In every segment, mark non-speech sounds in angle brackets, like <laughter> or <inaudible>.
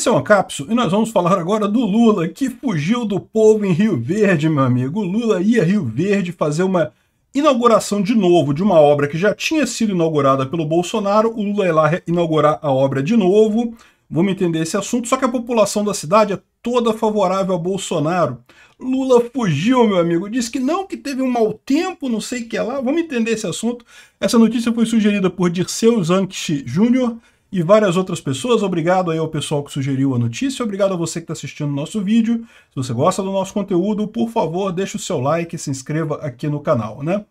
Esse é o Ancapso e nós vamos falar agora do Lula, que fugiu do povo em Rio Verde, meu amigo. O Lula ia a Rio Verde fazer uma inauguração de novo de uma obra que já tinha sido inaugurada pelo Bolsonaro. O Lula ia lá inaugurar a obra de novo. Vamos entender esse assunto, só que a população da cidade é toda favorável a Bolsonaro. Lula fugiu, meu amigo, diz que não, que teve um mau tempo, não sei o que lá. Vamos entender esse assunto. Essa notícia foi sugerida por Dirceu Zanchi Júnior, e várias outras pessoas. Obrigado aí ao pessoal que sugeriu a notícia, obrigado a você que está assistindo o nosso vídeo. Se você gosta do nosso conteúdo, por favor, deixe o seu like e se inscreva aqui no canal, né?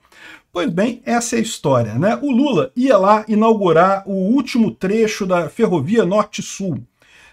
Pois bem, essa é a história, né? O Lula ia lá inaugurar o último trecho da Ferrovia Norte-Sul.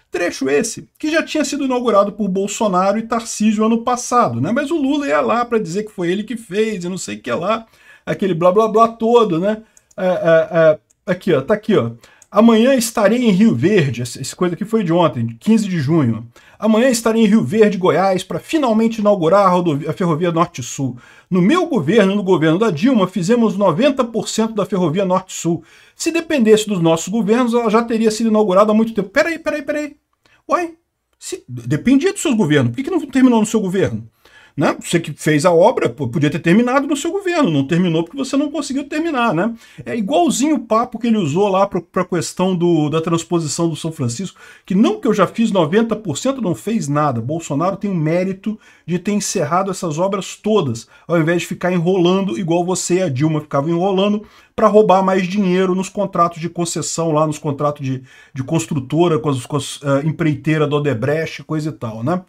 Trecho esse que já tinha sido inaugurado por Bolsonaro e Tarcísio ano passado, né? Mas o Lula ia lá para dizer que foi ele que fez e não sei o que lá, aquele blá blá blá todo, né? É, é, é, aqui, ó, tá aqui, ó. Amanhã estarei em Rio Verde, essa coisa aqui foi de ontem, 15 de junho. Amanhã estarei em Rio Verde, Goiás, para finalmente inaugurar a, rodovia, a Ferrovia Norte-Sul. No meu governo, no governo da Dilma, fizemos 90% da Ferrovia Norte-Sul. Se dependesse dos nossos governos, ela já teria sido inaugurada há muito tempo. Peraí, peraí, peraí. Uai, se, dependia dos seus governos. Por que, que não terminou no seu governo? né? Você que fez a obra, podia ter terminado no seu governo, não terminou porque você não conseguiu terminar, né? É igualzinho o papo que ele usou lá para a questão do, da transposição do São Francisco, que não que eu já fiz 90%, não fez nada. Bolsonaro tem o mérito de ter encerrado essas obras todas, ao invés de ficar enrolando igual você e a Dilma ficavam enrolando para roubar mais dinheiro nos contratos de concessão lá, nos contratos de, de construtora, com as, com as uh, empreiteira do Odebrecht, coisa e tal, né?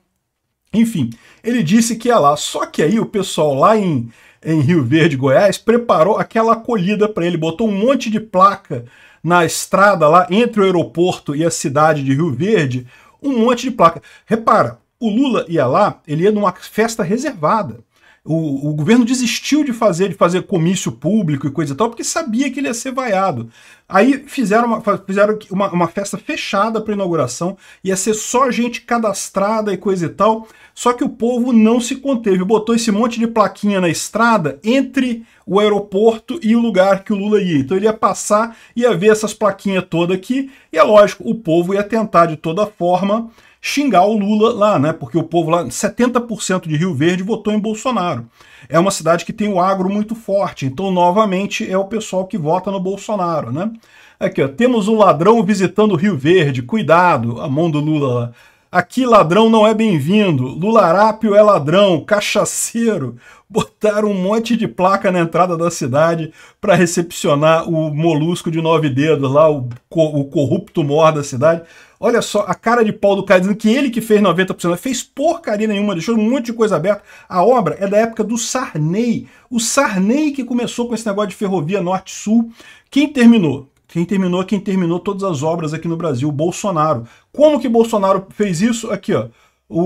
Enfim, ele disse que ia lá. Só que aí o pessoal lá em, em Rio Verde, Goiás, preparou aquela acolhida para ele, botou um monte de placa na estrada lá entre o aeroporto e a cidade de Rio Verde, um monte de placa. Repara, o Lula ia lá, ele ia numa festa reservada. O, o, governo desistiu de fazer, de fazer comício público e coisa e tal, porque sabia que ele ia ser vaiado. Aí fizeram uma, fizeram uma, uma festa fechada para inauguração, ia ser só gente cadastrada e coisa e tal. Só que o povo não se conteve, botou esse monte de plaquinha na estrada entre o aeroporto e o lugar que o Lula ia. Então ele ia passar, ia ver essas plaquinhas todas aqui, e é lógico, o povo ia tentar de toda forma xingar o Lula lá, né? Porque o povo lá, 70% de Rio Verde votou em Bolsonaro. É uma cidade que tem o agro muito forte, então novamente é o pessoal que vota no Bolsonaro, né? Aqui, ó, temos o um ladrão visitando o Rio Verde, cuidado, a mão do Lula lá. Aqui ladrão não é bem-vindo, Lularápio é ladrão, cachaceiro. Botaram um monte de placa na entrada da cidade para recepcionar o molusco de nove dedos lá, o, o corrupto mor da cidade. Olha só a cara de pau do cara dizendo que ele que fez 90%, fez porcaria nenhuma, deixou um monte de coisa aberta. A obra é da época do Sarney. O Sarney que começou com esse negócio de ferrovia norte-sul. Quem terminou? Quem terminou é quem terminou todas as obras aqui no Brasil, Bolsonaro. Como que Bolsonaro fez isso? Aqui, ó. O,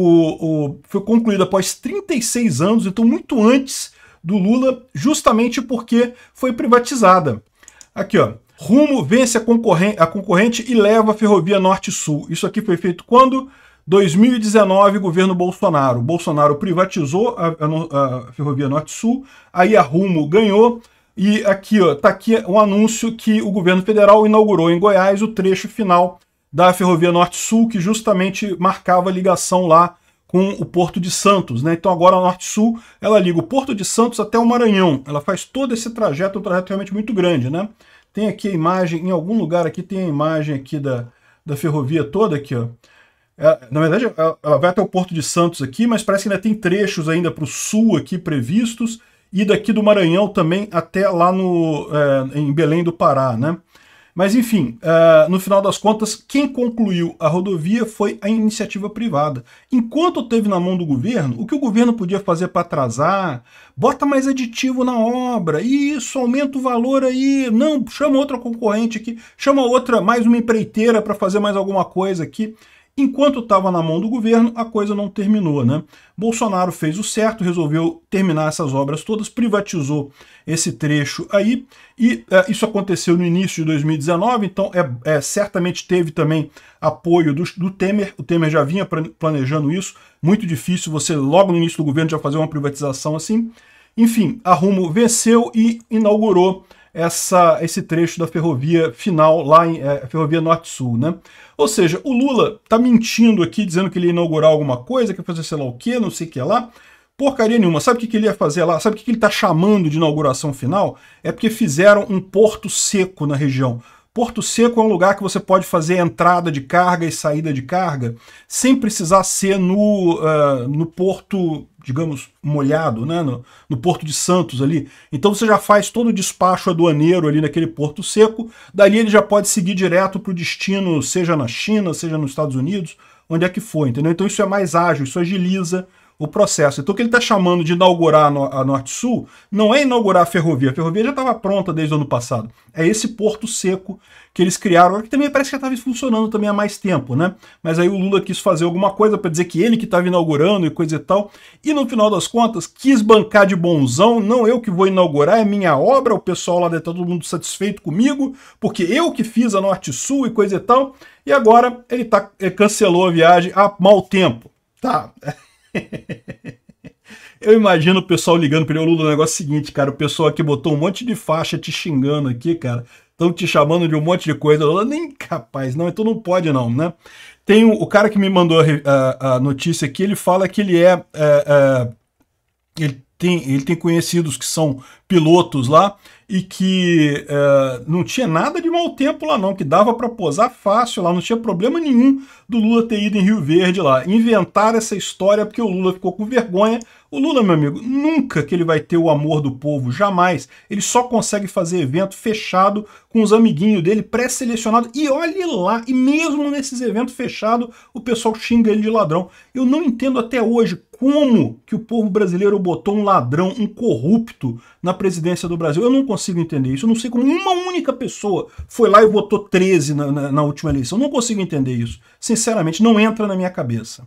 o, foi concluído após 36 anos, então muito antes do Lula, justamente porque foi privatizada. Aqui, ó. Rumo vence a, concorren a concorrente e leva a Ferrovia Norte-Sul. Isso aqui foi feito quando? 2019, governo Bolsonaro. Bolsonaro privatizou a, a, a Ferrovia Norte-Sul, aí a Rumo ganhou, e aqui, ó, tá aqui um anúncio que o governo federal inaugurou em Goiás o trecho final da Ferrovia Norte-Sul, que justamente marcava a ligação lá com o Porto de Santos, né? Então agora a Norte-Sul, ela liga o Porto de Santos até o Maranhão. Ela faz todo esse trajeto, um trajeto realmente muito grande, né? Tem aqui a imagem, em algum lugar aqui tem a imagem aqui da, da ferrovia toda aqui, ó. É, na verdade, ela vai até o Porto de Santos aqui, mas parece que ainda tem trechos ainda para o sul aqui previstos e daqui do Maranhão também até lá no, é, em Belém do Pará, né? Mas enfim, uh, no final das contas, quem concluiu a rodovia foi a iniciativa privada. Enquanto teve na mão do governo, o que o governo podia fazer para atrasar? Bota mais aditivo na obra, isso, aumenta o valor aí, não, chama outra concorrente aqui, chama outra, mais uma empreiteira para fazer mais alguma coisa aqui. Enquanto estava na mão do governo, a coisa não terminou. Né? Bolsonaro fez o certo, resolveu terminar essas obras todas, privatizou esse trecho aí, e é, isso aconteceu no início de 2019, então é, é certamente teve também apoio do, do, Temer, o Temer já vinha planejando isso, muito difícil você logo no início do governo já fazer uma privatização assim. Enfim, a Rumo venceu e inaugurou essa, esse trecho da ferrovia final, lá em é, ferrovia norte-sul, né? Ou seja, o Lula tá mentindo aqui, dizendo que ele ia inaugurar alguma coisa, que ia fazer sei lá o que, não sei o que lá. Porcaria nenhuma. Sabe o que, que ele ia fazer lá? Sabe o que, que ele tá chamando de inauguração final? É porque fizeram um porto seco na região. Porto Seco é um lugar que você pode fazer entrada de carga e saída de carga sem precisar ser no, uh, no porto digamos, molhado, né, no, no, Porto de Santos ali. Então você já faz todo o despacho aduaneiro ali naquele porto seco. Dali ele já pode seguir direto para o destino, seja na China, seja nos Estados Unidos, onde é que for, entendeu? Então isso é mais ágil, isso agiliza o processo. Então, o que ele está chamando de inaugurar a Norte-Sul não é inaugurar a ferrovia. A ferrovia já estava pronta desde o ano passado. É esse porto seco que eles criaram, que também parece que já estava funcionando também há mais tempo, né? Mas aí o Lula quis fazer alguma coisa para dizer que ele que estava inaugurando e coisa e tal. E no final das contas, quis bancar de bonzão, não eu que vou inaugurar, é minha obra, o pessoal lá dentro tá todo mundo satisfeito comigo, porque eu que fiz a Norte-Sul e coisa e tal. E agora ele tá, cancelou a viagem a mau tempo. Tá. <laughs> <laughs> Eu imagino o pessoal ligando para ele, Lula, o negócio é o seguinte, cara, o pessoal aqui botou um monte de faixa te xingando aqui, cara. Estão te chamando de um monte de coisa. Lula, nem capaz, não, então não pode não, né? Tem o, o cara que me mandou a, a, notícia aqui, ele fala que ele é, é... é ele, tem, ele tem conhecidos que são pilotos lá, e que é, não tinha nada de mau tempo lá não, que dava para posar fácil lá, não tinha problema nenhum do Lula ter ido em Rio Verde lá. Inventaram essa história porque o Lula ficou com vergonha, o Lula, meu amigo, nunca que ele vai ter o amor do povo, jamais. Ele só consegue fazer evento fechado com os amiguinhos dele pré-selecionado. E olhe lá, e mesmo nesses eventos fechados, o pessoal xinga ele de ladrão. Eu não entendo até hoje como que o povo brasileiro botou um ladrão, um corrupto na presidência do Brasil. Eu não consigo entender isso. Eu não sei como uma única pessoa foi lá e votou 13 na, na, na última eleição. Eu não consigo entender isso. Sinceramente, não entra na minha cabeça.